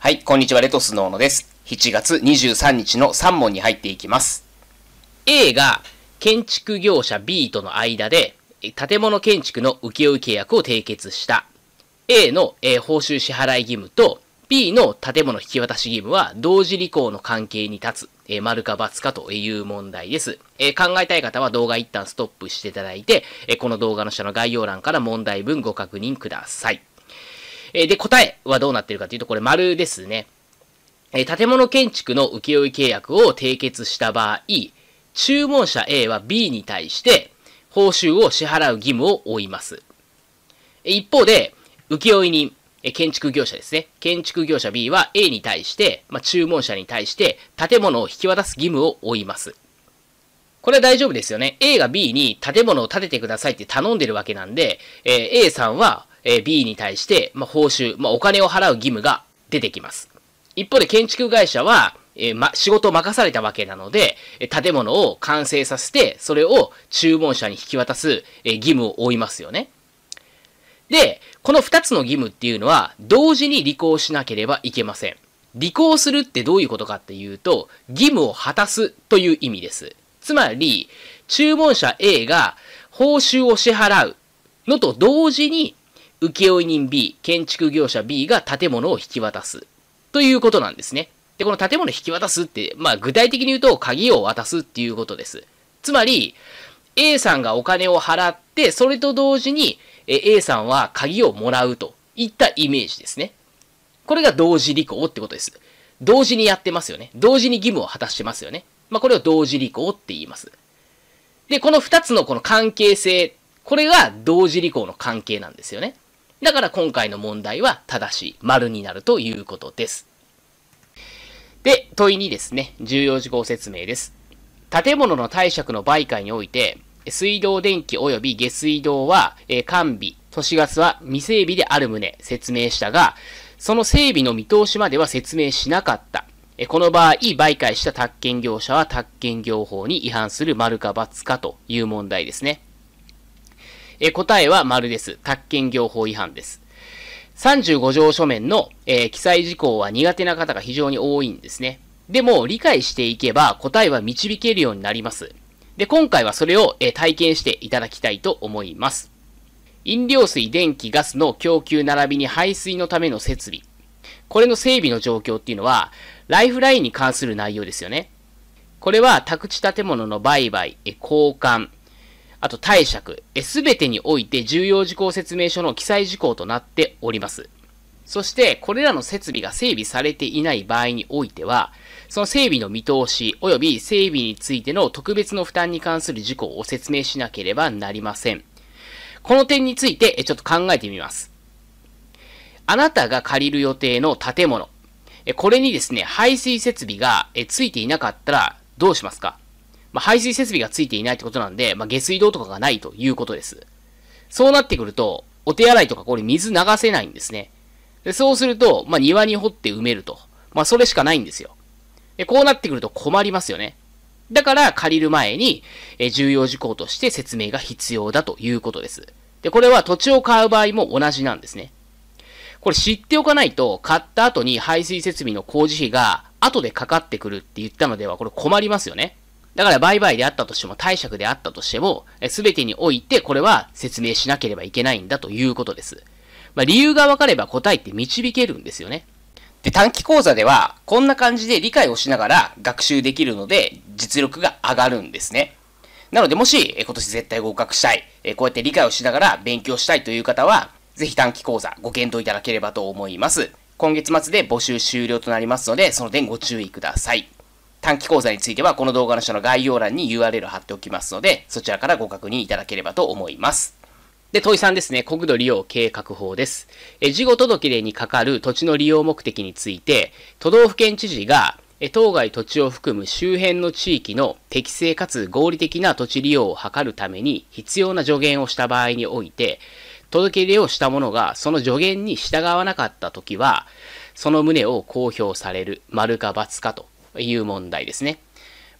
はい、こんにちは、レトスノーノです。7月23日の3問に入っていきます。A が建築業者 B との間で、建物建築の請負契約を締結した。A の、え報酬支払い義務と B の建物引き渡し義務は同時履行の関係に立つ、え丸か罰かという問題です、え考えたい方は動画一旦ストップしていただいて、えこの動画の下の概要欄から問題文ご確認ください。えで、答えはどうなってるかというと、これ丸ですね。え建物建築の請負契約を締結した場合、注文者 A は B に対して、報酬を支払う義務を負います。一方で、請負人、建築業者ですね。建築業者 B は A に対して、まあ、注文者に対して、建物を引き渡す義務を負います。これは大丈夫ですよね。A が B に建物を建ててくださいって頼んでるわけなんで、えー、A さんはえ B に対して、ま報酬、まお金を払う義務が出てきます。一方で建築会社は、えま、仕事を任されたわけなので、建物を完成させて、それを注文者に引き渡す、え義務を負いますよね。で、この2つの義務っていうのは、同時に履行しなければいけません。履行するってどういうことかっていうと、義務を果たすという意味です。つまり、注文者 A が報酬を支払うのと同時に請負人 B、建築業者 B が建物を引き渡す。ということなんですね。で、この建物引き渡すって、まあ具体的に言うと鍵を渡すっていうことです。つまり、A さんがお金を払って、それと同時に A さんは鍵をもらうといったイメージですね。これが同時履行ってことです。同時にやってますよね。同時に義務を果たしてますよね。まあ、これを同時履行って言います。で、この2つのこの関係性、これが同時履行の関係なんですよね。だから今回の問題は正しい、丸になるということです。で、問い2ですね。重要事項説明です。建物の貸借の媒介において、水道電気及び下水道は、えー、完備、都市ガスは未整備である旨説明したが、その整備の見通しまでは説明しなかった。えー、この場合、媒介した宅建業者は宅建業法に違反する丸か罰かという問題ですね。え答えは丸です。宅建業法違反です。35条書面の、えー、記載事項は苦手な方が非常に多いんですね。でも、理解していけば答えは導けるようになります。で、今回はそれを、えー、体験していただきたいと思います。飲料水、電気、ガスの供給並びに排水のための設備。これの整備の状況っていうのは、ライフラインに関する内容ですよね。これは、宅地建物の売買、え交換、あと貸借、すべてにおいて重要事項説明書の記載事項となっております。そして、これらの設備が整備されていない場合においては、その整備の見通し及び整備についての特別の負担に関する事項を説明しなければなりません。この点についてちょっと考えてみます。あなたが借りる予定の建物、これにですね、排水設備がついていなかったらどうしますかまあ、排水設備がついていないってことなんで、まあ、下水道とかがないということです。そうなってくると、お手洗いとかこれ水流せないんですね。でそうすると、まあ、庭に掘って埋めると。まあ、それしかないんですよ。で、こうなってくると困りますよね。だから、借りる前に、え、重要事項として説明が必要だということです。で、これは土地を買う場合も同じなんですね。これ知っておかないと、買った後に排水設備の工事費が後でかかってくるって言ったのでは、これ困りますよね。だから売買であったとしても、貸借であったとしても、すべてにおいてこれは説明しなければいけないんだということです。まあ、理由がわかれば答えって導けるんですよね。で、短期講座では、こんな感じで理解をしながら学習できるので、実力が上がるんですね。なので、もし、今年絶対合格したい、こうやって理解をしながら勉強したいという方は、ぜひ短期講座ご検討いただければと思います。今月末で募集終了となりますので、その点ご注意ください。短期講座についてはこの動画の下の概要欄に URL を貼っておきますので、そちらからご確認いただければと思います。で、問い3ですね。国土利用計画法です。え、事後届出にかかる土地の利用目的について、都道府県知事が、え、当該土地を含む周辺の地域の適正かつ合理的な土地利用を図るために必要な助言をした場合において、届出をした者がその助言に従わなかったときは、その旨を公表される、丸か×かという問題ですね。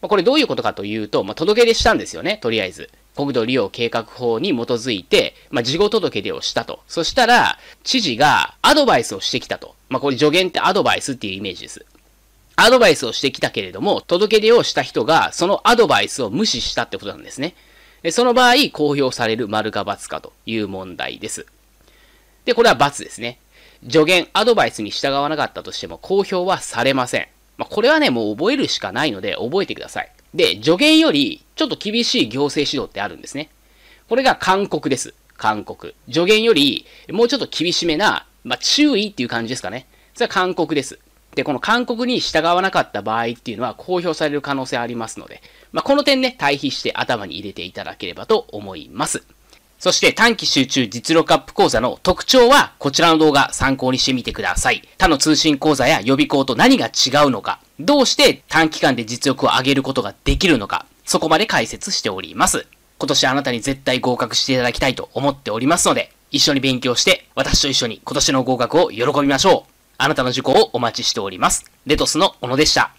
これどういうことかというと、まあ、届け出したんですよね、とりあえず。国土利用計画法に基づいて、まあ、事後届出をしたと。そしたら、知事がアドバイスをしてきたと。まあ、これ助言ってアドバイスっていうイメージです。アドバイスをしてきたけれども、届け出をした人が、そのアドバイスを無視したってことなんですね。でその場合、公表される丸か罰かという問題です。で、これは罰ですね。助言、アドバイスに従わなかったとしても、公表はされません。まあ、これはね、もう覚えるしかないので、覚えてください。で、助言より、ちょっと厳しい行政指導ってあるんですね。これが勧告です。勧告。助言より、もうちょっと厳しめな、まあ、注意っていう感じですかね。それは勧告です。で、この勧告に従わなかった場合っていうのは公表される可能性ありますので、まあ、この点ね、対比して頭に入れていただければと思います。そして短期集中実力アップ講座の特徴はこちらの動画参考にしてみてください。他の通信講座や予備校と何が違うのか、どうして短期間で実力を上げることができるのか、そこまで解説しております。今年あなたに絶対合格していただきたいと思っておりますので、一緒に勉強して、私と一緒に今年の合格を喜びましょう。あなたの受講をお待ちしております。レトスの小野でした。